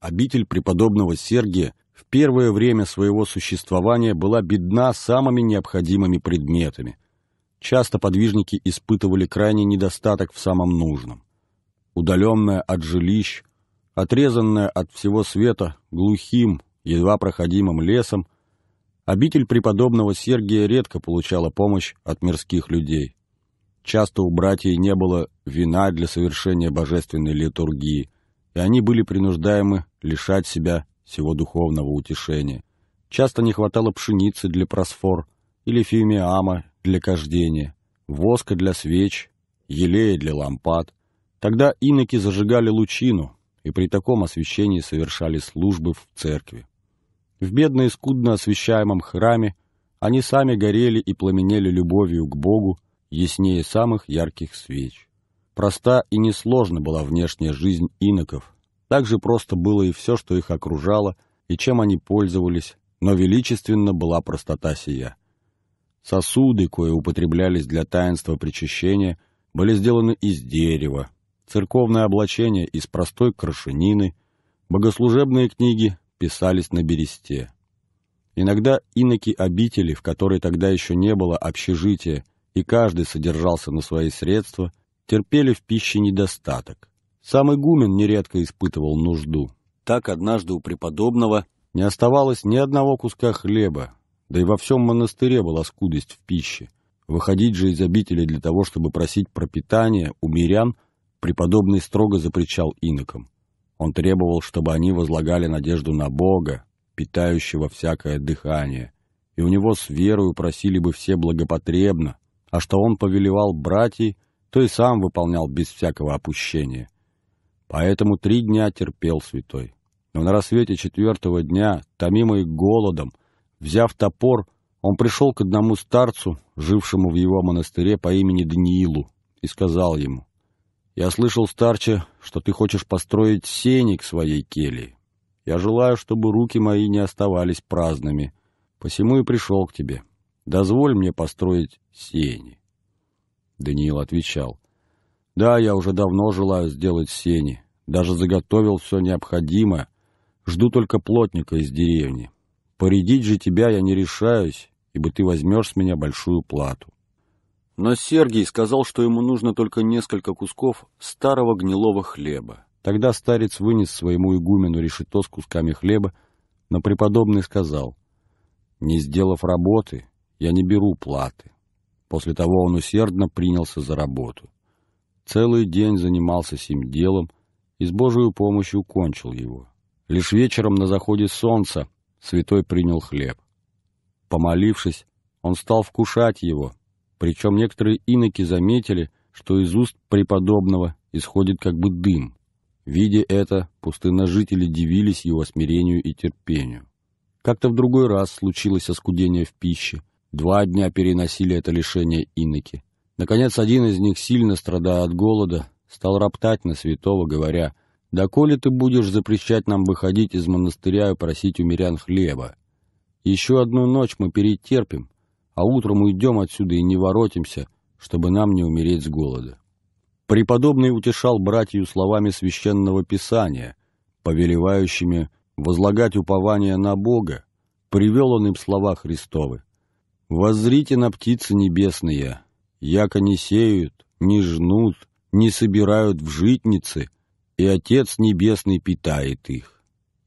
Обитель преподобного Сергия в первое время своего существования была бедна самыми необходимыми предметами. Часто подвижники испытывали крайний недостаток в самом нужном. Удаленная от жилищ, отрезанная от всего света глухим, едва проходимым лесом, обитель преподобного Сергия редко получала помощь от мирских людей. Часто у братьев не было вина для совершения божественной литургии – и они были принуждаемы лишать себя всего духовного утешения. Часто не хватало пшеницы для просфор или фимиама для кождения, воска для свеч, елея для лампад. Тогда иноки зажигали лучину и при таком освещении совершали службы в церкви. В бедно и скудно освещаемом храме они сами горели и пламенели любовью к Богу яснее самых ярких свеч. Проста и несложна была внешняя жизнь иноков. Так же просто было и все, что их окружало, и чем они пользовались, но величественна была простота сия. Сосуды, кои употреблялись для таинства причащения, были сделаны из дерева, церковное облачение из простой крошенины. богослужебные книги писались на бересте. Иногда иноки обители, в которой тогда еще не было общежития, и каждый содержался на свои средства – терпели в пище недостаток. Сам игумен нередко испытывал нужду. Так однажды у преподобного не оставалось ни одного куска хлеба, да и во всем монастыре была скудость в пище. Выходить же из обители для того, чтобы просить пропитания у мирян, преподобный строго запрещал инокам. Он требовал, чтобы они возлагали надежду на Бога, питающего всякое дыхание, и у него с верою просили бы все благопотребно, а что он повелевал братьей, то и сам выполнял без всякого опущения. Поэтому три дня терпел святой. Но на рассвете четвертого дня, томимый голодом, взяв топор, он пришел к одному старцу, жившему в его монастыре по имени Даниилу, и сказал ему, «Я слышал, старче, что ты хочешь построить сени к своей келье. Я желаю, чтобы руки мои не оставались праздными, посему и пришел к тебе. Дозволь мне построить сени». Даниил отвечал. «Да, я уже давно желаю сделать сени. Даже заготовил все необходимое. Жду только плотника из деревни. Порядить же тебя я не решаюсь, ибо ты возьмешь с меня большую плату». Но Сергий сказал, что ему нужно только несколько кусков старого гнилого хлеба. Тогда старец вынес своему игумену решето с кусками хлеба, но преподобный сказал, «Не сделав работы, я не беру платы». После того он усердно принялся за работу. Целый день занимался сим делом и с Божьей помощью кончил его. Лишь вечером на заходе солнца святой принял хлеб. Помолившись, он стал вкушать его, причем некоторые иноки заметили, что из уст преподобного исходит как бы дым. Видя это, пустынножители дивились его смирению и терпению. Как-то в другой раз случилось оскудение в пище — Два дня переносили это лишение иноки. Наконец, один из них, сильно страдая от голода, стал роптать на святого, говоря, «Доколе ты будешь запрещать нам выходить из монастыря и просить у мирян хлеба? Еще одну ночь мы перетерпим, а утром уйдем отсюда и не воротимся, чтобы нам не умереть с голода». Преподобный утешал братью словами священного писания, повелевающими возлагать упование на Бога, привел он им слова Христовы. Воззрите на птицы небесные, яко не сеют, не жнут, не собирают в житницы, и Отец Небесный питает их.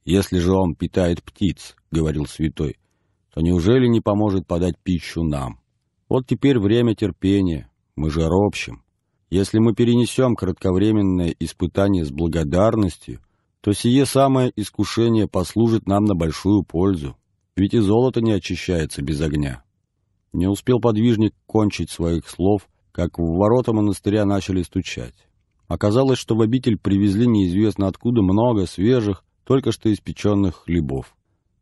Если же Он питает птиц, — говорил святой, — то неужели не поможет подать пищу нам? Вот теперь время терпения, мы же ропщим. Если мы перенесем кратковременное испытание с благодарностью, то сие самое искушение послужит нам на большую пользу, ведь и золото не очищается без огня. Не успел подвижник кончить своих слов, как в ворота монастыря начали стучать. Оказалось, что в обитель привезли неизвестно откуда много свежих, только что испеченных хлебов.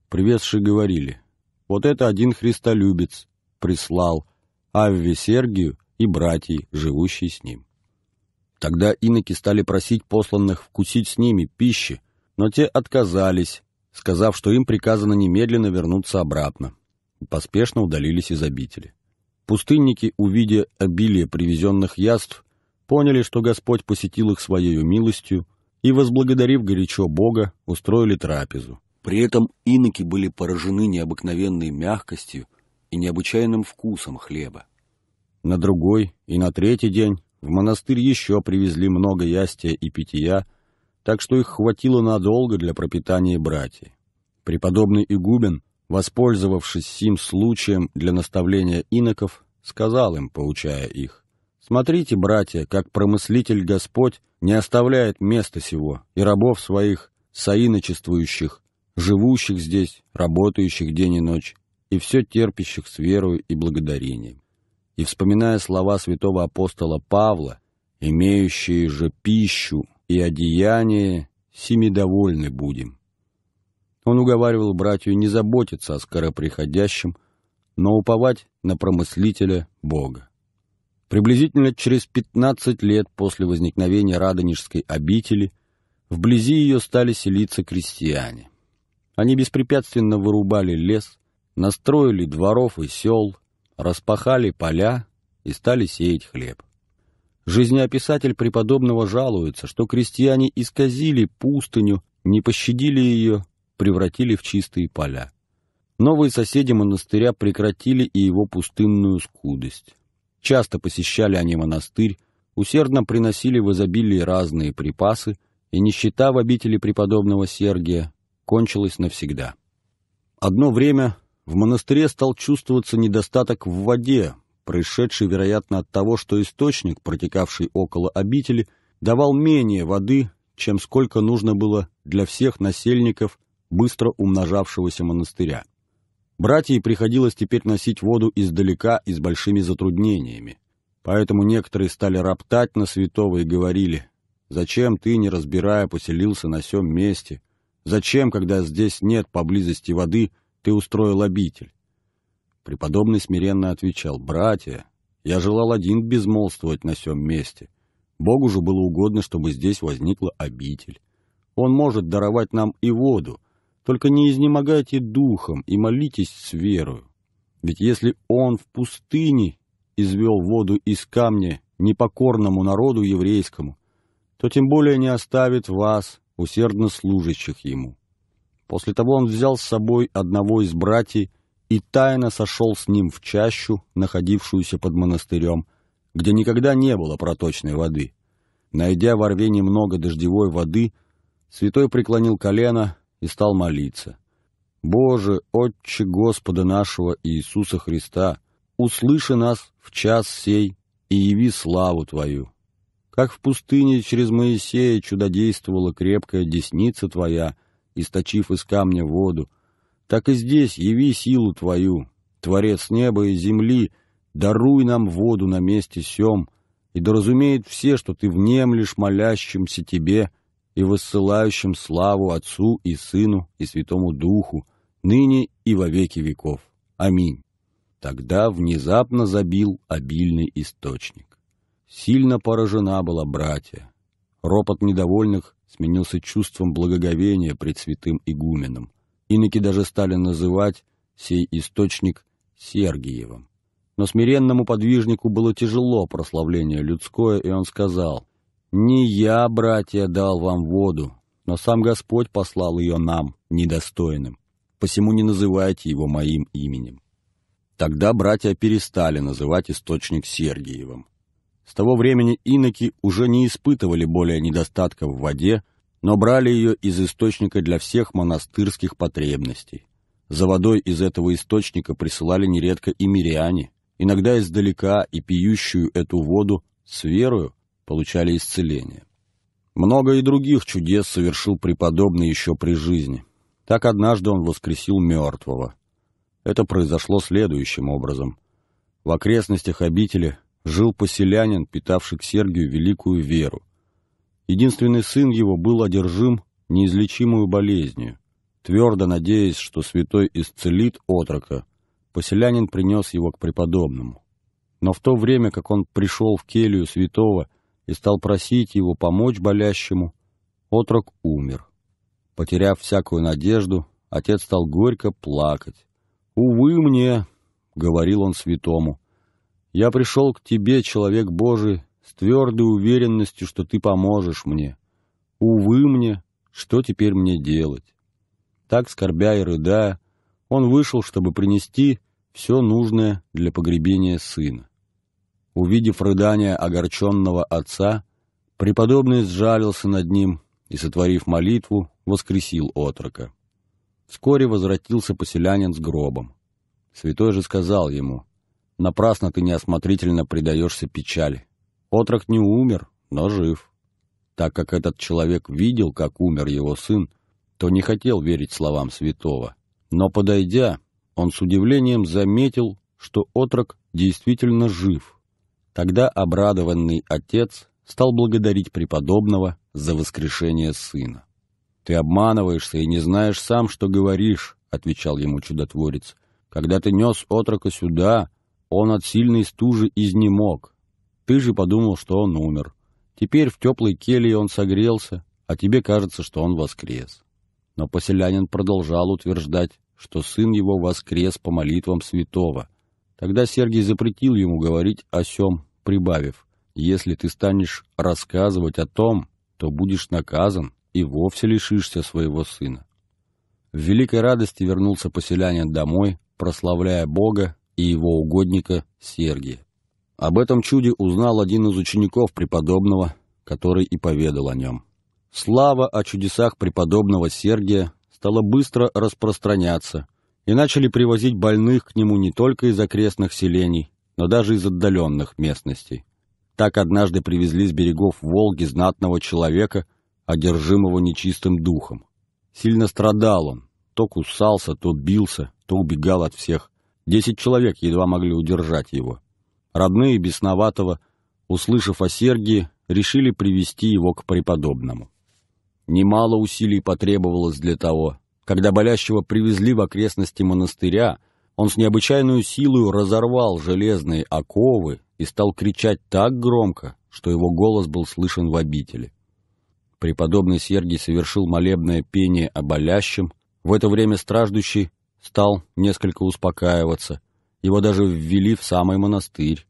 Привезшие говорили, вот это один христолюбец прислал Авве Сергию и братьей, живущие с ним. Тогда иноки стали просить посланных вкусить с ними пищи, но те отказались, сказав, что им приказано немедленно вернуться обратно поспешно удалились из обители. Пустынники, увидя обилие привезенных яств, поняли, что Господь посетил их своею милостью, и, возблагодарив горячо Бога, устроили трапезу. При этом иноки были поражены необыкновенной мягкостью и необычайным вкусом хлеба. На другой и на третий день в монастырь еще привезли много ястия и питья, так что их хватило надолго для пропитания братьев. Преподобный Игубин воспользовавшись сим случаем для наставления иноков, сказал им, поучая их, «Смотрите, братья, как промыслитель Господь не оставляет места сего и рабов своих, соиночествующих, живущих здесь, работающих день и ночь, и все терпящих с верою и благодарением». И вспоминая слова святого апостола Павла, «Имеющие же пищу и одеяние, сими довольны будем». Он уговаривал братью не заботиться о скороприходящем, но уповать на промыслителя Бога. Приблизительно через 15 лет после возникновения Радонежской обители вблизи ее стали селиться крестьяне. Они беспрепятственно вырубали лес, настроили дворов и сел, распахали поля и стали сеять хлеб. Жизнеописатель преподобного жалуется, что крестьяне исказили пустыню, не пощадили ее, превратили в чистые поля. Новые соседи монастыря прекратили и его пустынную скудость. Часто посещали они монастырь, усердно приносили в изобилии разные припасы, и нищета в обители преподобного Сергия кончилась навсегда. Одно время в монастыре стал чувствоваться недостаток в воде, происшедший, вероятно, от того, что источник, протекавший около обители, давал менее воды, чем сколько нужно было для всех насельников быстро умножавшегося монастыря. Братьям приходилось теперь носить воду издалека и с большими затруднениями. Поэтому некоторые стали роптать на святого и говорили, «Зачем ты, не разбирая, поселился на сём месте? Зачем, когда здесь нет поблизости воды, ты устроил обитель?» Преподобный смиренно отвечал, «Братья, я желал один безмолвствовать на сём месте. Богу же было угодно, чтобы здесь возникла обитель. Он может даровать нам и воду, только не изнемогайте духом и молитесь с верою. Ведь если он в пустыне извел воду из камня непокорному народу еврейскому, то тем более не оставит вас, усердно служащих ему. После того он взял с собой одного из братьев и тайно сошел с ним в чащу, находившуюся под монастырем, где никогда не было проточной воды. Найдя во рве немного дождевой воды, святой преклонил колено, и стал молиться. «Боже, Отче Господа нашего Иисуса Христа, услыши нас в час сей и яви славу Твою! Как в пустыне через Моисея чудодействовала крепкая десница Твоя, источив из камня воду, так и здесь яви силу Твою, Творец неба и земли, даруй нам воду на месте сём, и доразумеет все, что Ты внемлешь молящимся Тебе и высылающим славу Отцу и Сыну и Святому Духу, ныне и во веки веков. Аминь. Тогда внезапно забил обильный источник. Сильно поражена была братья. Ропот недовольных сменился чувством благоговения пред святым игуменом. Иноки даже стали называть сей источник Сергиевым. Но смиренному подвижнику было тяжело прославление людское, и он сказал — не я, братья, дал вам воду, но сам Господь послал ее нам, недостойным. Посему не называйте его моим именем. Тогда братья перестали называть источник Сергиевым. С того времени иноки уже не испытывали более недостатка в воде, но брали ее из источника для всех монастырских потребностей. За водой из этого источника присылали нередко и миряне, иногда издалека и пьющую эту воду с верою, получали исцеление. Много и других чудес совершил преподобный еще при жизни. Так однажды он воскресил мертвого. Это произошло следующим образом. В окрестностях обители жил поселянин, питавший к Сергию великую веру. Единственный сын его был одержим неизлечимую болезнью. Твердо надеясь, что святой исцелит отрока, поселянин принес его к преподобному. Но в то время, как он пришел в келью святого и стал просить его помочь болящему, отрок умер. Потеряв всякую надежду, отец стал горько плакать. «Увы мне», — говорил он святому, — «я пришел к тебе, человек Божий, с твердой уверенностью, что ты поможешь мне. Увы мне, что теперь мне делать?» Так, скорбя и рыдая, он вышел, чтобы принести все нужное для погребения сына. Увидев рыдание огорченного отца, преподобный сжалился над ним и, сотворив молитву, воскресил отрока. Вскоре возвратился поселянин с гробом. Святой же сказал ему, «Напрасно ты неосмотрительно предаешься печали. Отрок не умер, но жив». Так как этот человек видел, как умер его сын, то не хотел верить словам святого. Но, подойдя, он с удивлением заметил, что отрок действительно жив — Тогда обрадованный отец стал благодарить преподобного за воскрешение сына. «Ты обманываешься и не знаешь сам, что говоришь», — отвечал ему чудотворец. «Когда ты нес отрока сюда, он от сильной стужи изнемог. Ты же подумал, что он умер. Теперь в теплой келье он согрелся, а тебе кажется, что он воскрес». Но поселянин продолжал утверждать, что сын его воскрес по молитвам святого. Тогда Сергий запретил ему говорить о сем прибавив, «Если ты станешь рассказывать о том, то будешь наказан и вовсе лишишься своего сына». В великой радости вернулся поселянин домой, прославляя Бога и его угодника Сергия. Об этом чуде узнал один из учеников преподобного, который и поведал о нем. Слава о чудесах преподобного Сергия стала быстро распространяться, и начали привозить больных к нему не только из окрестных селений, но даже из отдаленных местностей. Так однажды привезли с берегов Волги знатного человека, одержимого нечистым духом. Сильно страдал он, то кусался, то бился, то убегал от всех. Десять человек едва могли удержать его. Родные Бесноватого, услышав о Сергии, решили привести его к преподобному. Немало усилий потребовалось для того. Когда болящего привезли в окрестности монастыря, он с необычайной силой разорвал железные оковы и стал кричать так громко, что его голос был слышен в обители. Преподобный Сергий совершил молебное пение о болящем. В это время страждущий стал несколько успокаиваться. Его даже ввели в самый монастырь.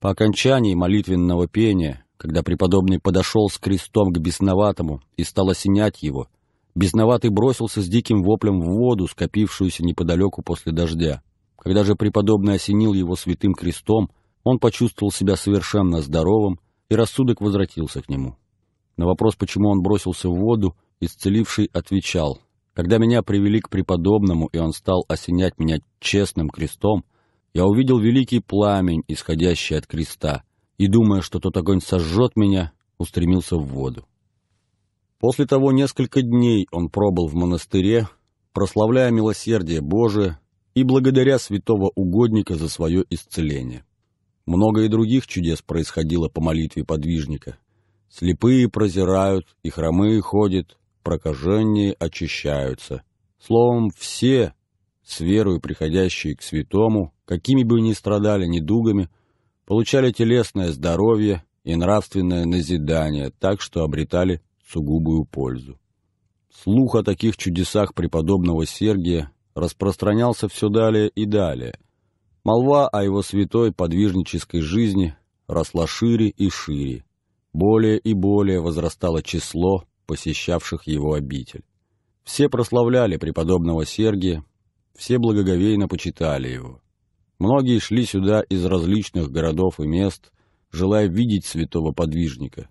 По окончании молитвенного пения, когда преподобный подошел с крестом к бесноватому и стал осенять его, Безноватый бросился с диким воплем в воду, скопившуюся неподалеку после дождя. Когда же преподобный осенил его святым крестом, он почувствовал себя совершенно здоровым, и рассудок возвратился к нему. На вопрос, почему он бросился в воду, исцеливший отвечал, «Когда меня привели к преподобному, и он стал осенять меня честным крестом, я увидел великий пламень, исходящий от креста, и, думая, что тот огонь сожжет меня, устремился в воду. После того несколько дней он пробыл в монастыре, прославляя милосердие Божие и благодаря святого угодника за свое исцеление. Много и других чудес происходило по молитве подвижника. Слепые прозирают, и хромые ходят, прокаженные очищаются. Словом, все, с верою приходящие к святому, какими бы ни страдали недугами, получали телесное здоровье и нравственное назидание, так что обретали сугубую пользу. Слух о таких чудесах преподобного Сергия распространялся все далее и далее. Молва о его святой подвижнической жизни росла шире и шире. Более и более возрастало число посещавших его обитель. Все прославляли преподобного Сергия, все благоговейно почитали его. Многие шли сюда из различных городов и мест, желая видеть святого подвижника,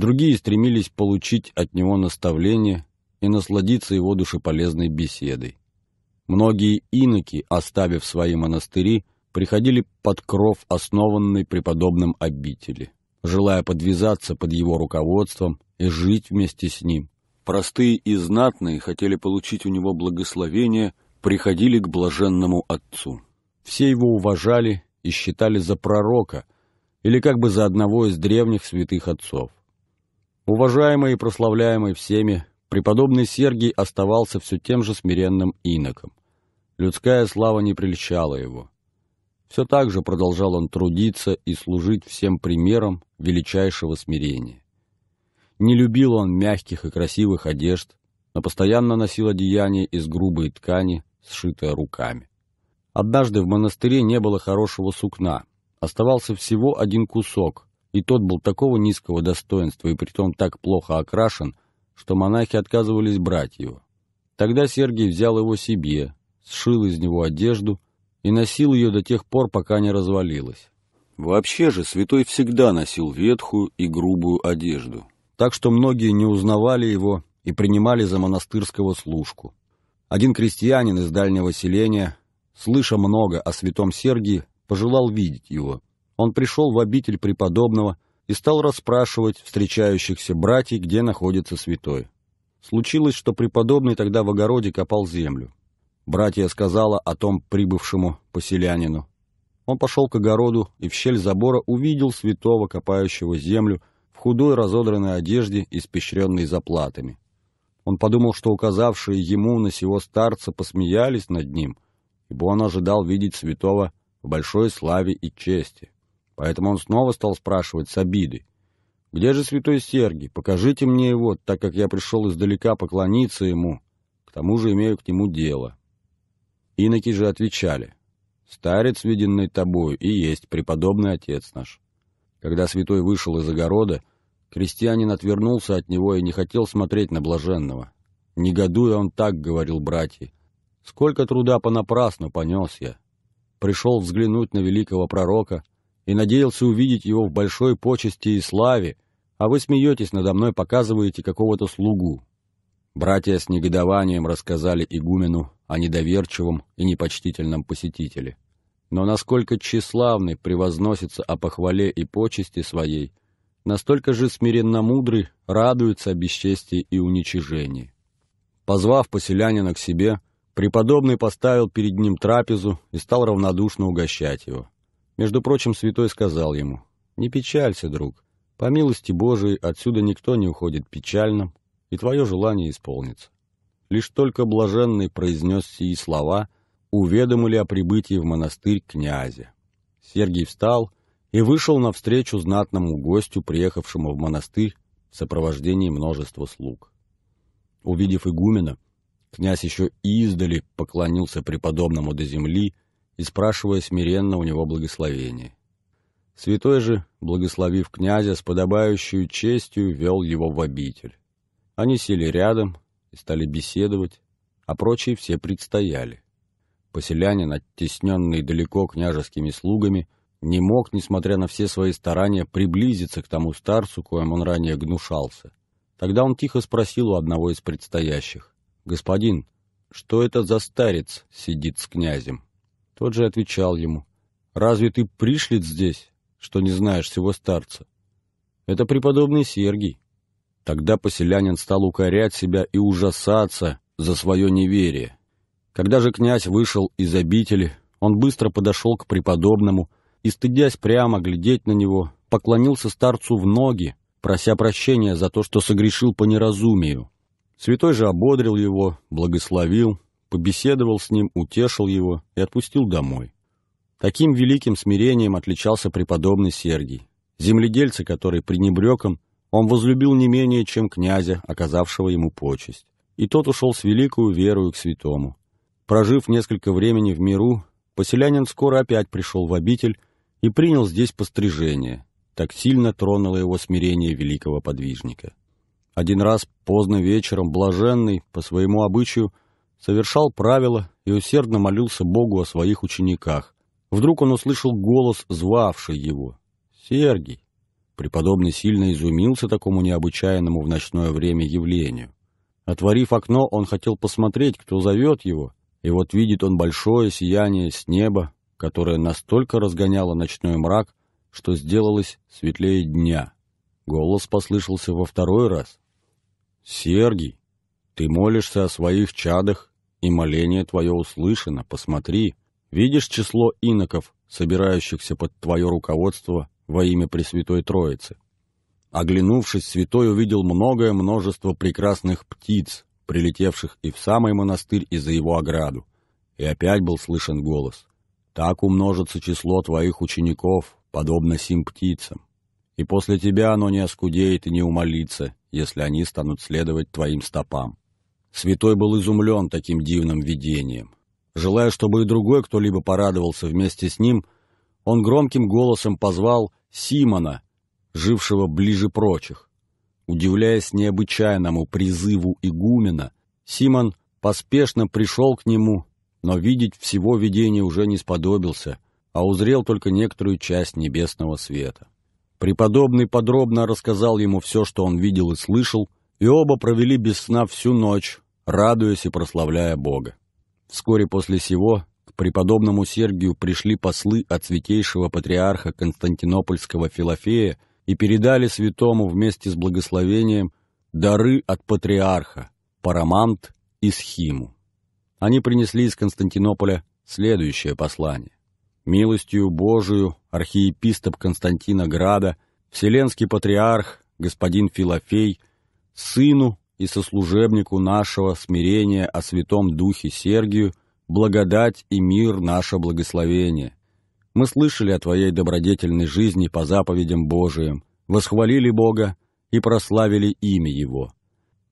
Другие стремились получить от него наставление и насладиться его душеполезной беседой. Многие иноки, оставив свои монастыри, приходили под кров основанный преподобным обители, желая подвязаться под его руководством и жить вместе с ним. Простые и знатные хотели получить у него благословение, приходили к блаженному отцу. Все его уважали и считали за пророка, или как бы за одного из древних святых отцов. Уважаемый и прославляемый всеми, преподобный Сергий оставался все тем же смиренным иноком. Людская слава не прельщала его. Все так же продолжал он трудиться и служить всем примером величайшего смирения. Не любил он мягких и красивых одежд, но постоянно носил одеяния из грубой ткани, сшитое руками. Однажды в монастыре не было хорошего сукна, оставался всего один кусок, и тот был такого низкого достоинства и притом так плохо окрашен, что монахи отказывались брать его. Тогда Сергий взял его себе, сшил из него одежду и носил ее до тех пор, пока не развалилась. Вообще же святой всегда носил ветхую и грубую одежду. Так что многие не узнавали его и принимали за монастырского служку. Один крестьянин из дальнего селения, слыша много о святом Сергии, пожелал видеть его – он пришел в обитель преподобного и стал расспрашивать встречающихся братьев, где находится святой. Случилось, что преподобный тогда в огороде копал землю. Братья сказала о том прибывшему поселянину. Он пошел к огороду и в щель забора увидел святого, копающего землю, в худой разодранной одежде, испещренной заплатами. Он подумал, что указавшие ему на сего старца посмеялись над ним, ибо он ожидал видеть святого в большой славе и чести. Поэтому он снова стал спрашивать с обидой. «Где же святой Сергий? Покажите мне его, так как я пришел издалека поклониться ему. К тому же имею к нему дело». Иноки же отвечали. «Старец, виденный тобою, и есть преподобный отец наш». Когда святой вышел из огорода, крестьянин отвернулся от него и не хотел смотреть на блаженного. Негодуя, он так говорил братья. «Сколько труда понапрасну понес я! Пришел взглянуть на великого пророка — и надеялся увидеть его в большой почести и славе, а вы смеетесь надо мной, показываете какого-то слугу». Братья с негодованием рассказали игумену о недоверчивом и непочтительном посетителе. Но насколько тщеславный превозносится о похвале и почести своей, настолько же смиренно мудрый радуется о бесчестии и уничижении. Позвав поселянина к себе, преподобный поставил перед ним трапезу и стал равнодушно угощать его. Между прочим, святой сказал ему, «Не печалься, друг, по милости Божией отсюда никто не уходит печальным, и твое желание исполнится». Лишь только блаженный произнес сии слова, уведомили о прибытии в монастырь князя. Сергий встал и вышел навстречу знатному гостю, приехавшему в монастырь в сопровождении множества слуг. Увидев игумена, князь еще издали поклонился преподобному до земли и спрашивая смиренно у него благословения. Святой же, благословив князя, с подобающей честью вел его в обитель. Они сели рядом и стали беседовать, а прочие все предстояли. Поселянин, оттесненный далеко княжескими слугами, не мог, несмотря на все свои старания, приблизиться к тому старцу, коим он ранее гнушался. Тогда он тихо спросил у одного из предстоящих, «Господин, что это за старец сидит с князем?» Тот же отвечал ему, «Разве ты пришлет здесь, что не знаешь всего старца? Это преподобный Сергий». Тогда поселянин стал укорять себя и ужасаться за свое неверие. Когда же князь вышел из обители, он быстро подошел к преподобному и, стыдясь прямо глядеть на него, поклонился старцу в ноги, прося прощения за то, что согрешил по неразумию. Святой же ободрил его, благословил побеседовал с ним, утешил его и отпустил домой. Таким великим смирением отличался преподобный Сергий. Земледельца, который пренебреком, он возлюбил не менее, чем князя, оказавшего ему почесть. И тот ушел с великую верою к святому. Прожив несколько времени в миру, поселянин скоро опять пришел в обитель и принял здесь пострижение. Так сильно тронуло его смирение великого подвижника. Один раз поздно вечером блаженный, по своему обычаю, совершал правила и усердно молился Богу о своих учениках. Вдруг он услышал голос, звавший его. «Сергий!» Преподобный сильно изумился такому необычайному в ночное время явлению. Отворив окно, он хотел посмотреть, кто зовет его, и вот видит он большое сияние с неба, которое настолько разгоняло ночной мрак, что сделалось светлее дня. Голос послышался во второй раз. «Сергий, ты молишься о своих чадах и моление твое услышано, посмотри. Видишь число иноков, собирающихся под твое руководство во имя Пресвятой Троицы? Оглянувшись, святой увидел многое множество прекрасных птиц, прилетевших и в самый монастырь, и за его ограду. И опять был слышен голос. «Так умножится число твоих учеников, подобно сим птицам. И после тебя оно не оскудеет и не умолится, если они станут следовать твоим стопам. Святой был изумлен таким дивным видением. Желая, чтобы и другой кто-либо порадовался вместе с ним, он громким голосом позвал Симона, жившего ближе прочих. Удивляясь необычайному призыву игумена, Симон поспешно пришел к нему, но видеть всего видения уже не сподобился, а узрел только некоторую часть небесного света. Преподобный подробно рассказал ему все, что он видел и слышал, и оба провели без сна всю ночь, радуясь и прославляя Бога. Вскоре после сего к преподобному Сергию пришли послы от святейшего патриарха Константинопольского Филофея и передали святому вместе с благословением дары от патриарха – парамант и схиму. Они принесли из Константинополя следующее послание. «Милостью Божию архиепископ Константина Града, вселенский патриарх, господин Филофей – сыну и сослужебнику нашего смирения о Святом Духе Сергию, благодать и мир наше благословение. Мы слышали о Твоей добродетельной жизни по заповедям Божиим, восхвалили Бога и прославили имя Его.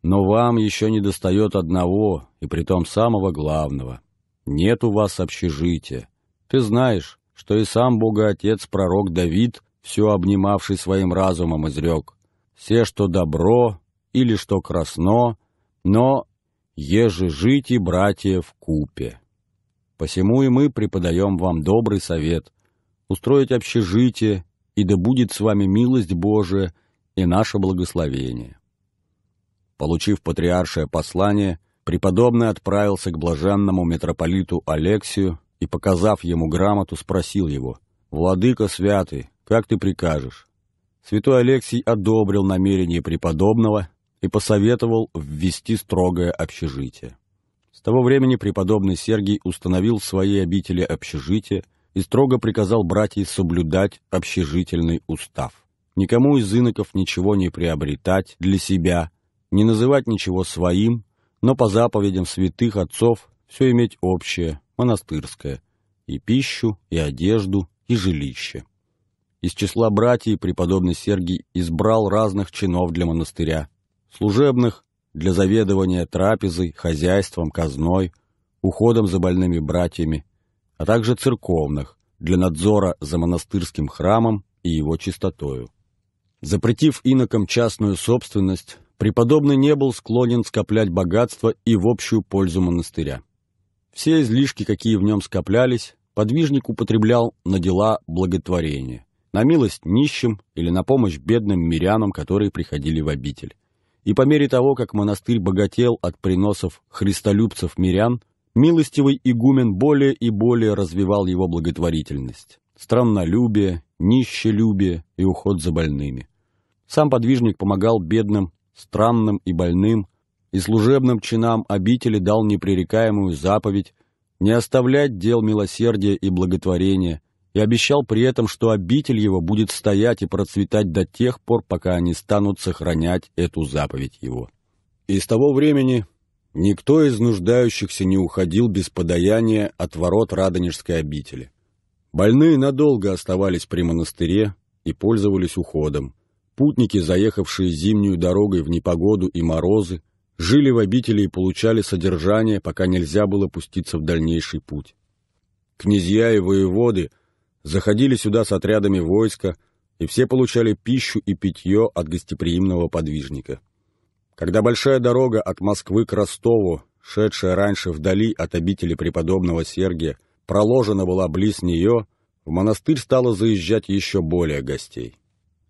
Но вам еще не достает одного, и притом самого главного. Нет у вас общежития. Ты знаешь, что и сам Бога Отец пророк Давид, все обнимавший своим разумом, изрек. Все, что добро, или что красно, но еже жите, братья, в купе. Посему и мы преподаем вам добрый совет, устроить общежитие, и да будет с вами милость Божия и наше благословение. Получив патриаршее послание, преподобный отправился к блаженному митрополиту Алексию и, показав ему грамоту, спросил его, «Владыка святый, как ты прикажешь?» Святой Алексий одобрил намерение преподобного и посоветовал ввести строгое общежитие. С того времени преподобный Сергий установил в своей обители общежитие и строго приказал братьям соблюдать общежительный устав. Никому из иноков ничего не приобретать для себя, не называть ничего своим, но по заповедям святых отцов все иметь общее, монастырское, и пищу, и одежду, и жилище. Из числа братьев преподобный Сергий избрал разных чинов для монастыря, служебных для заведования трапезой, хозяйством, казной, уходом за больными братьями, а также церковных для надзора за монастырским храмом и его чистотою. Запретив инокам частную собственность, преподобный не был склонен скоплять богатство и в общую пользу монастыря. Все излишки, какие в нем скоплялись, подвижник употреблял на дела благотворения, на милость нищим или на помощь бедным мирянам, которые приходили в обитель и по мере того, как монастырь богател от приносов христолюбцев-мирян, милостивый игумен более и более развивал его благотворительность, страннолюбие, нищелюбие и уход за больными. Сам подвижник помогал бедным, странным и больным, и служебным чинам обители дал непререкаемую заповедь не оставлять дел милосердия и благотворения, и обещал при этом, что обитель его будет стоять и процветать до тех пор, пока они станут сохранять эту заповедь его. И с того времени никто из нуждающихся не уходил без подаяния от ворот Радонежской обители. Больные надолго оставались при монастыре и пользовались уходом. Путники, заехавшие зимнюю дорогой в непогоду и морозы, жили в обители и получали содержание, пока нельзя было пуститься в дальнейший путь. Князья и воеводы заходили сюда с отрядами войска, и все получали пищу и питье от гостеприимного подвижника. Когда большая дорога от Москвы к Ростову, шедшая раньше вдали от обители преподобного Сергия, проложена была близ нее, в монастырь стало заезжать еще более гостей.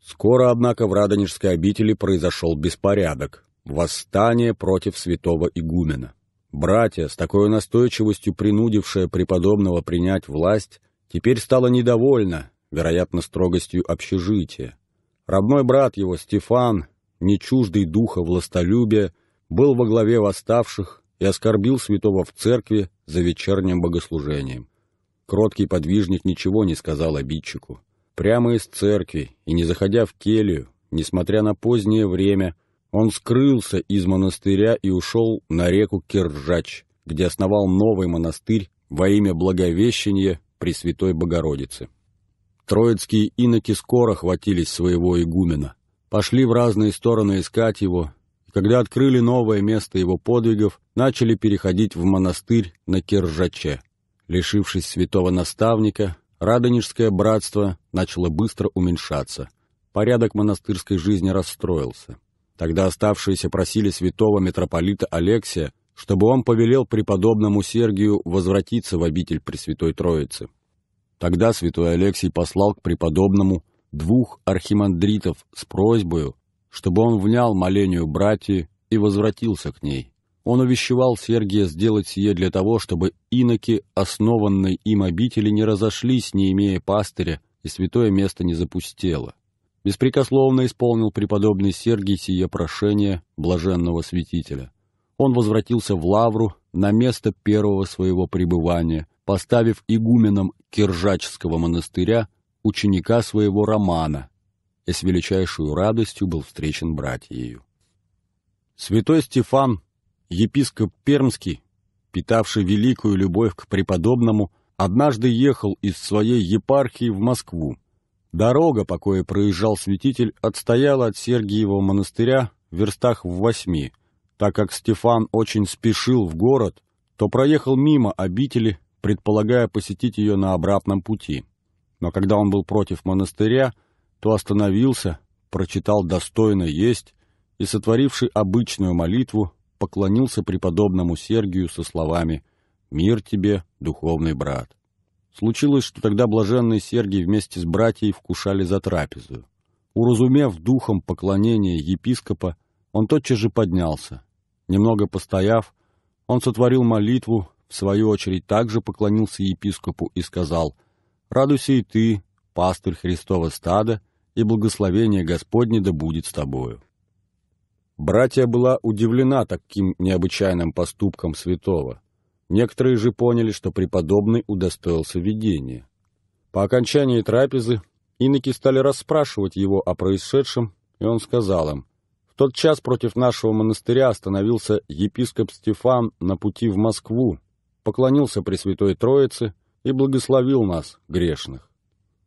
Скоро, однако, в Радонежской обители произошел беспорядок, восстание против святого игумена. Братья, с такой настойчивостью принудившие преподобного принять власть, Теперь стало недовольно, вероятно, строгостью общежития. Родной брат его, Стефан, не чуждый духа властолюбия, был во главе восставших и оскорбил святого в церкви за вечерним богослужением. Кроткий подвижник ничего не сказал обидчику. Прямо из церкви и не заходя в келью, несмотря на позднее время, он скрылся из монастыря и ушел на реку Киржач, где основал новый монастырь во имя Благовещения Пресвятой Богородицы. Троицкие иноки скоро хватились своего игумена, пошли в разные стороны искать его, и когда открыли новое место его подвигов, начали переходить в монастырь на Киржаче. Лишившись святого наставника, Радонежское братство начало быстро уменьшаться. Порядок монастырской жизни расстроился. Тогда оставшиеся просили святого митрополита Алексия чтобы он повелел преподобному Сергию возвратиться в обитель Пресвятой Троицы. Тогда святой Алексий послал к преподобному двух архимандритов с просьбою, чтобы он внял молению братья и возвратился к ней. Он увещевал Сергия сделать сие для того, чтобы иноки, основанной им обители, не разошлись, не имея пастыря, и святое место не запустело. Беспрекословно исполнил преподобный Сергий сие прошение блаженного святителя он возвратился в Лавру на место первого своего пребывания, поставив игуменом Киржачского монастыря ученика своего Романа, и с величайшую радостью был встречен братьею. Святой Стефан, епископ Пермский, питавший великую любовь к преподобному, однажды ехал из своей епархии в Москву. Дорога, по кое проезжал святитель, отстояла от Сергиева монастыря в верстах в восьми – так как Стефан очень спешил в город, то проехал мимо обители, предполагая посетить ее на обратном пути. Но когда он был против монастыря, то остановился, прочитал «достойно есть» и, сотворивший обычную молитву, поклонился преподобному Сергию со словами «Мир тебе, духовный брат». Случилось, что тогда блаженный Сергий вместе с братьей вкушали за трапезу. Уразумев духом поклонение епископа, он тотчас же поднялся, Немного постояв, он сотворил молитву, в свою очередь также поклонился епископу и сказал «Радуйся и ты, пастырь Христова стада, и благословение Господне да будет с тобою». Братья была удивлена таким необычайным поступком святого. Некоторые же поняли, что преподобный удостоился видения. По окончании трапезы иноки стали расспрашивать его о происшедшем, и он сказал им – тот час против нашего монастыря остановился епископ Стефан на пути в Москву, поклонился Пресвятой Троице и благословил нас, грешных.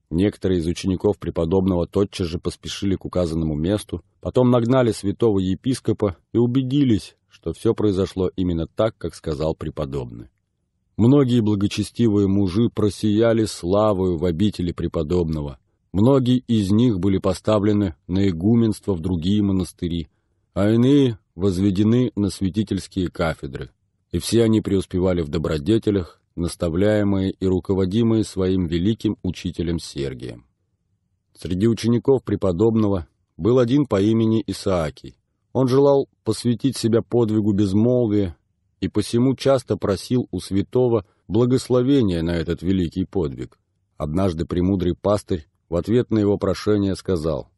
Некоторые из учеников преподобного тотчас же поспешили к указанному месту, потом нагнали святого епископа и убедились, что все произошло именно так, как сказал преподобный. Многие благочестивые мужи просияли славою в обители преподобного, Многие из них были поставлены на игуменство в другие монастыри, а иные возведены на святительские кафедры. И все они преуспевали в добродетелях, наставляемые и руководимые своим великим учителем Сергием. Среди учеников преподобного был один по имени Исаакий. Он желал посвятить себя подвигу безмолвия и посему часто просил у святого благословения на этот великий подвиг. Однажды премудрый пастырь в ответ на его прошение сказал,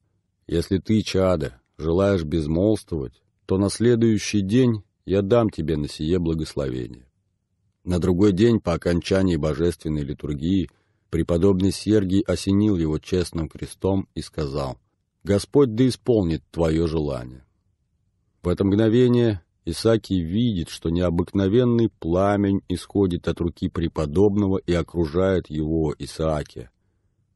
«Если ты, Чаада, желаешь безмолвствовать, то на следующий день я дам тебе на сие благословение». На другой день по окончании божественной литургии преподобный Сергий осенил его честным крестом и сказал, «Господь да исполнит твое желание». В это мгновение Исаакий видит, что необыкновенный пламень исходит от руки преподобного и окружает его Исаакия.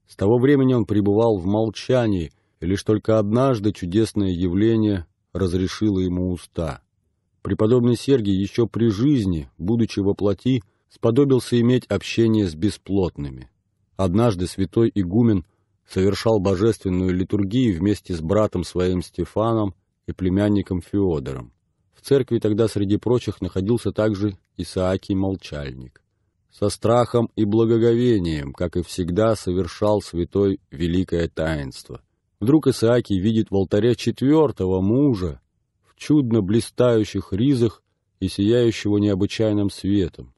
С того времени он пребывал в молчании, и лишь только однажды чудесное явление разрешило ему уста. Преподобный Сергий еще при жизни, будучи во плоти, сподобился иметь общение с бесплотными. Однажды святой игумен совершал божественную литургию вместе с братом своим Стефаном и племянником Феодором. В церкви тогда среди прочих находился также Исаакий Молчальник со страхом и благоговением, как и всегда совершал святой великое таинство. Вдруг Исааки видит в алтаре четвертого мужа в чудно блистающих ризах и сияющего необычайным светом.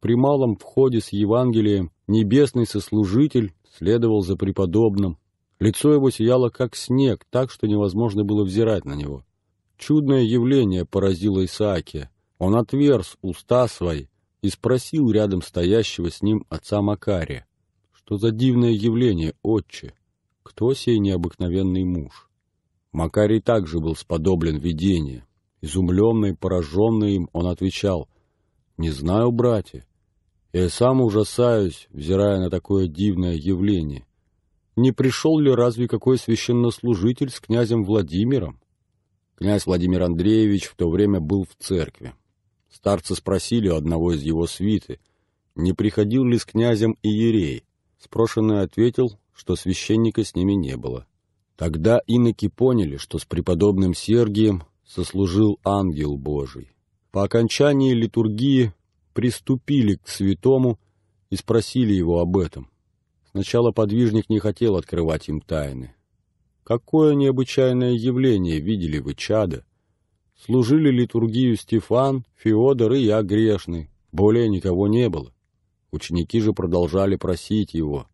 При малом входе с Евангелием небесный сослужитель следовал за преподобным. Лицо его сияло, как снег, так, что невозможно было взирать на него. Чудное явление поразило Исаакия. Он отверз уста свои и спросил рядом стоящего с ним отца Макария, что за дивное явление, отче, кто сей необыкновенный муж? Макарий также был сподоблен видение. Изумленный пораженный им, он отвечал, «Не знаю, братья, я сам ужасаюсь, взирая на такое дивное явление. Не пришел ли разве какой священнослужитель с князем Владимиром?» Князь Владимир Андреевич в то время был в церкви. Старцы спросили у одного из его свиты, не приходил ли с князем Иерей. Спрошенный ответил, что священника с ними не было. Тогда иноки поняли, что с преподобным Сергием сослужил ангел Божий. По окончании литургии приступили к святому и спросили его об этом. Сначала подвижник не хотел открывать им тайны. «Какое необычайное явление видели вы, чада?» Служили литургию Стефан, Феодор и я грешный. Более никого не было. Ученики же продолжали просить его.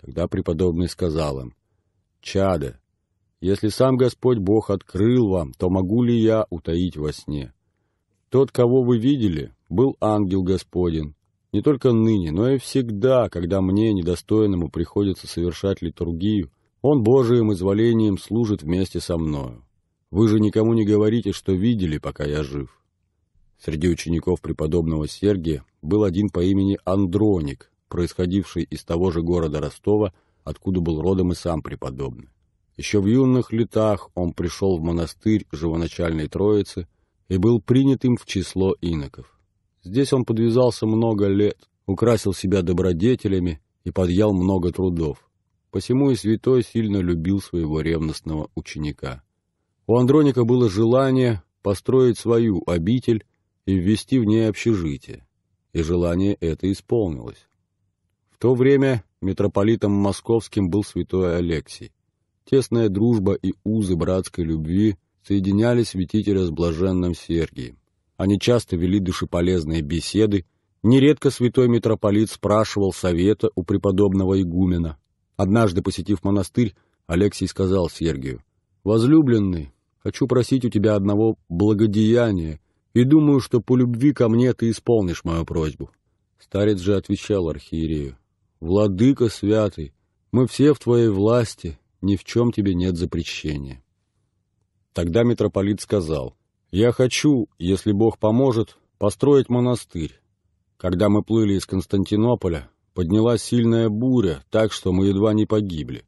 Тогда преподобный сказал им, «Чадо, если сам Господь Бог открыл вам, то могу ли я утаить во сне? Тот, кого вы видели, был ангел Господень, не только ныне, но и всегда, когда мне, недостойному, приходится совершать литургию, он Божиим изволением служит вместе со мною. Вы же никому не говорите, что видели, пока я жив. Среди учеников преподобного Сергия был один по имени Андроник, происходивший из того же города Ростова, откуда был родом и сам преподобный. Еще в юных летах он пришел в монастырь живоначальной Троицы и был принят им в число иноков. Здесь он подвязался много лет, украсил себя добродетелями и подъял много трудов. Посему и святой сильно любил своего ревностного ученика. У Андроника было желание построить свою обитель и ввести в ней общежитие, и желание это исполнилось. В то время митрополитом московским был святой Алексий. Тесная дружба и узы братской любви соединяли святителя с блаженным Сергием. Они часто вели душеполезные беседы, нередко святой митрополит спрашивал совета у преподобного игумена. Однажды, посетив монастырь, Алексий сказал Сергию, «Возлюбленный, хочу просить у тебя одного благодеяния, и думаю, что по любви ко мне ты исполнишь мою просьбу». Старец же отвечал архиерею, «Владыка святый, мы все в твоей власти, ни в чем тебе нет запрещения». Тогда митрополит сказал, «Я хочу, если Бог поможет, построить монастырь. Когда мы плыли из Константинополя, поднялась сильная буря, так что мы едва не погибли.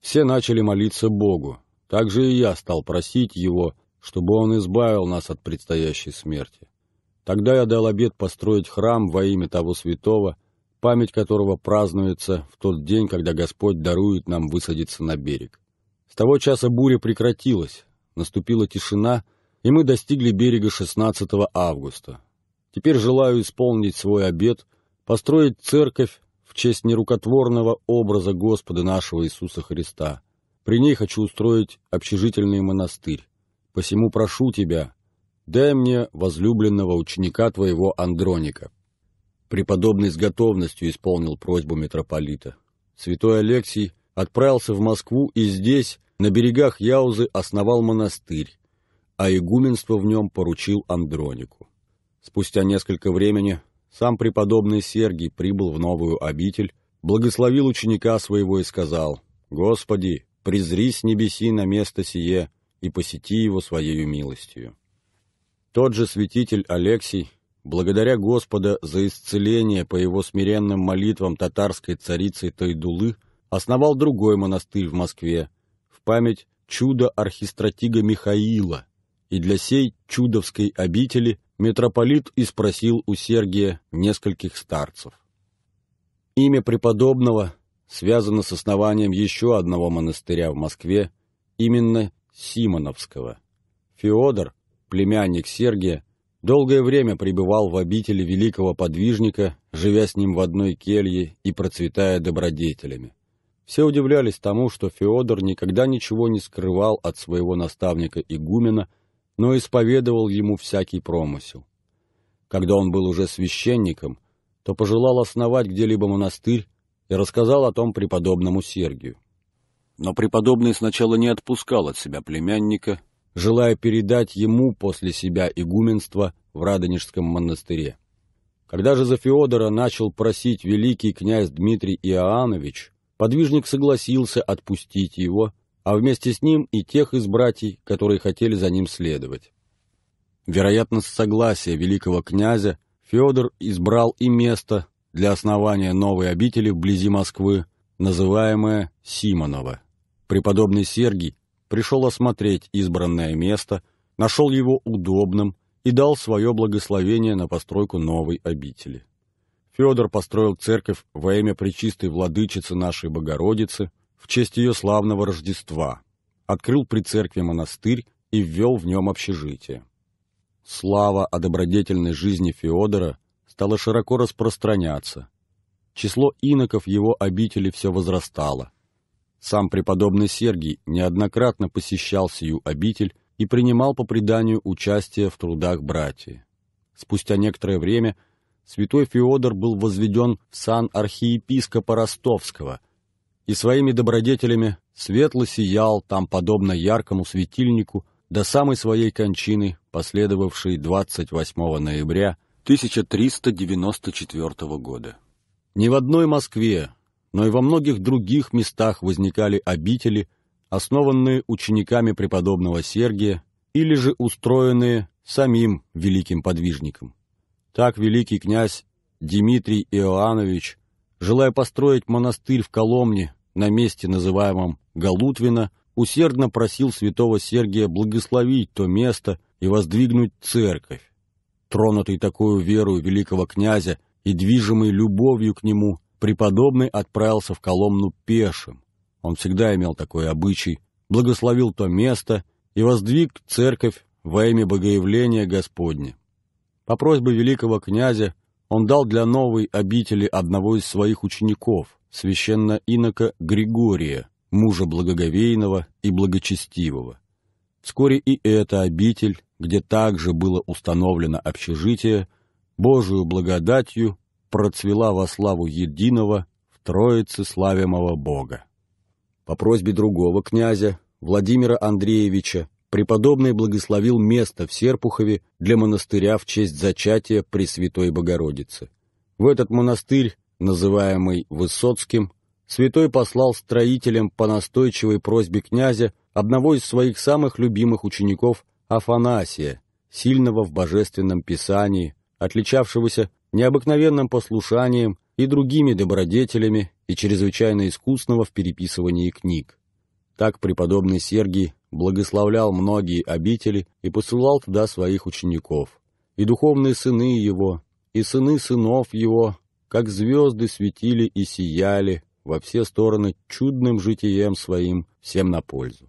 Все начали молиться Богу, также и я стал просить его, чтобы он избавил нас от предстоящей смерти. Тогда я дал обет построить храм во имя того святого, память которого празднуется в тот день, когда Господь дарует нам высадиться на берег. С того часа буря прекратилась, наступила тишина, и мы достигли берега 16 августа. Теперь желаю исполнить свой обет, построить церковь в честь нерукотворного образа Господа нашего Иисуса Христа – при ней хочу устроить общежительный монастырь. Посему прошу тебя, дай мне возлюбленного ученика твоего Андроника». Преподобный с готовностью исполнил просьбу митрополита. Святой Алексий отправился в Москву и здесь, на берегах Яузы, основал монастырь, а игуменство в нем поручил Андронику. Спустя несколько времени сам преподобный Сергий прибыл в новую обитель, благословил ученика своего и сказал, «Господи, призри с небеси на место сие и посети его Своею милостью». Тот же святитель Алексий, благодаря Господа за исцеление по его смиренным молитвам татарской царицы Тойдулы, основал другой монастырь в Москве в память чуда архистратига Михаила, и для сей чудовской обители митрополит испросил у Сергия нескольких старцев. Имя преподобного связано с основанием еще одного монастыря в Москве, именно Симоновского. Феодор, племянник Сергия, долгое время пребывал в обители великого подвижника, живя с ним в одной келье и процветая добродетелями. Все удивлялись тому, что Феодор никогда ничего не скрывал от своего наставника-игумена, но исповедовал ему всякий промысел. Когда он был уже священником, то пожелал основать где-либо монастырь, и рассказал о том преподобному Сергию. Но преподобный сначала не отпускал от себя племянника, желая передать ему после себя игуменство в Радонежском монастыре. Когда же за Феодора начал просить великий князь Дмитрий Иоаннович, подвижник согласился отпустить его, а вместе с ним и тех из братьев, которые хотели за ним следовать. Вероятно, с согласия великого князя Феодор избрал и место, для основания новой обители вблизи Москвы, называемое Симоново. Преподобный Сергий пришел осмотреть избранное место, нашел его удобным и дал свое благословение на постройку новой обители. Федор построил церковь во имя Пречистой Владычицы нашей Богородицы в честь ее славного Рождества, открыл при церкви монастырь и ввел в нем общежитие. Слава о добродетельной жизни Феодора – стало широко распространяться. Число иноков его обители все возрастало. Сам преподобный Сергий неоднократно посещал сию обитель и принимал по преданию участие в трудах братья. Спустя некоторое время святой Феодор был возведен в сан архиепископа Ростовского и своими добродетелями светло сиял там подобно яркому светильнику до самой своей кончины, последовавшей 28 ноября 1394 года. Не в одной Москве, но и во многих других местах возникали обители, основанные учениками преподобного Сергия или же устроенные самим великим подвижником. Так великий князь Дмитрий Иоаннович, желая построить монастырь в Коломне на месте, называемом Галутвина, усердно просил святого Сергия благословить то место и воздвигнуть церковь. Тронутый такую веру великого князя и движимый любовью к нему, преподобный отправился в Коломну пешим. Он всегда имел такой обычай, благословил то место и воздвиг церковь во имя богоявления Господня. По просьбе великого князя он дал для новой обители одного из своих учеников, священно инока Григория, мужа благоговейного и благочестивого. Вскоре и эта обитель где также было установлено общежитие, Божию благодатью процвела во славу единого в Троице славимого Бога. По просьбе другого князя, Владимира Андреевича, преподобный благословил место в Серпухове для монастыря в честь зачатия Пресвятой Богородицы. В этот монастырь, называемый Высоцким, святой послал строителям по настойчивой просьбе князя одного из своих самых любимых учеников – Афанасия, сильного в божественном писании, отличавшегося необыкновенным послушанием и другими добродетелями и чрезвычайно искусного в переписывании книг. Так преподобный Сергий благословлял многие обители и посылал туда своих учеников. И духовные сыны его, и сыны сынов его, как звезды светили и сияли во все стороны чудным житием своим всем на пользу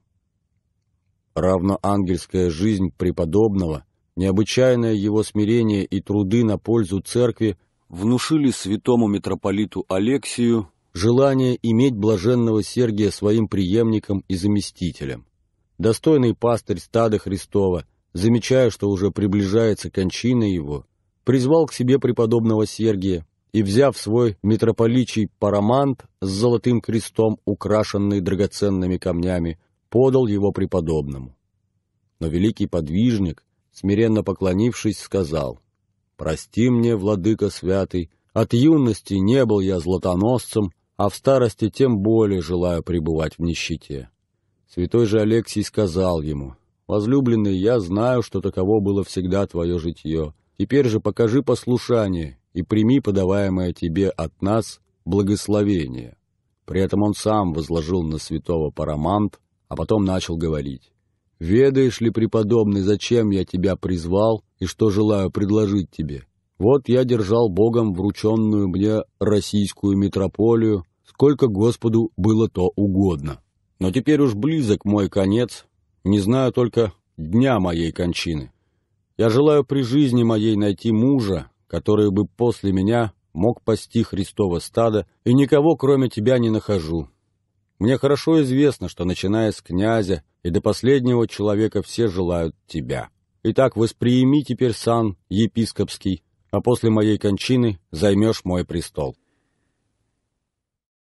равно ангельская жизнь преподобного, необычайное его смирение и труды на пользу церкви внушили святому митрополиту Алексию желание иметь блаженного Сергия своим преемником и заместителем. Достойный пастырь стада Христова, замечая, что уже приближается кончина его, призвал к себе преподобного Сергия и, взяв свой митрополичий парамант с золотым крестом, украшенный драгоценными камнями, подал его преподобному. Но великий подвижник, смиренно поклонившись, сказал, «Прости мне, владыка святый, от юности не был я златоносцем, а в старости тем более желаю пребывать в нищете». Святой же Алексий сказал ему, «Возлюбленный, я знаю, что таково было всегда твое житье. Теперь же покажи послушание и прими подаваемое тебе от нас благословение». При этом он сам возложил на святого Парамант а потом начал говорить. «Ведаешь ли, преподобный, зачем я тебя призвал и что желаю предложить тебе? Вот я держал Богом врученную мне российскую митрополию, сколько Господу было то угодно. Но теперь уж близок мой конец, не знаю только дня моей кончины. Я желаю при жизни моей найти мужа, который бы после меня мог пасти Христово стадо, и никого, кроме тебя, не нахожу. Мне хорошо известно, что, начиная с князя и до последнего человека, все желают тебя. Итак, восприими теперь сан епископский, а после моей кончины займешь мой престол».